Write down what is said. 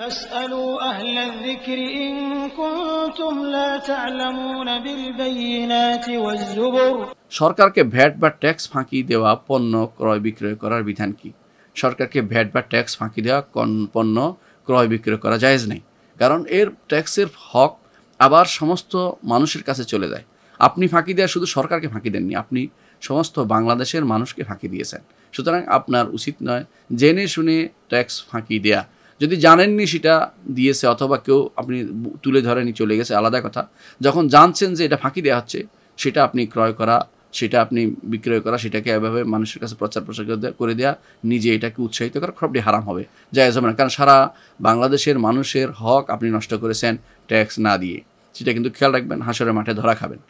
সরকারকে ভ্যাট বা ট্যাক্স ফাঁকি দেওয়া পণ্য ক্রয় বিক্রয় করার বিধান কি সরকারকে ভ্যাট বা ট্যাক্স ফাঁকি দেওয়া পণ্য ক্রয় বিক্রয় করা জায়েজ নেই কারণ এর ট্যাক্সের হক আবার সমস্ত মানুষের কাছে চলে যায় আপনি ফাঁকি দেওয়া শুধু সরকারকে ফাঁকি দেননি আপনি সমস্ত বাংলাদেশের মানুষকে ফাঁকি দিয়েছেন সুতরাং আপনার উচিত নয় জেনে শুনে ট্যাক্স ফাঁকি দেয়া যদি জানেননি সেটা দিয়েছে অথবা কেউ আপনি তুলে ধরেনি চলে গেছে আলাদা কথা যখন জানছেন যে এটা ফাঁকি দেওয়া হচ্ছে সেটা আপনি ক্রয় করা সেটা আপনি বিক্রয় করা সেটাকে এভাবে মানুষের কাছে প্রচার প্রসার করে দেওয়া নিজে এটাকে উৎসাহিত করা খুবই হারাম হবে জায়জ হবে না কারণ সারা বাংলাদেশের মানুষের হক আপনি নষ্ট করেছেন ট্যাক্স না দিয়ে সেটা কিন্তু খেয়াল রাখবেন হাসরের মাঠে ধরা খাবেন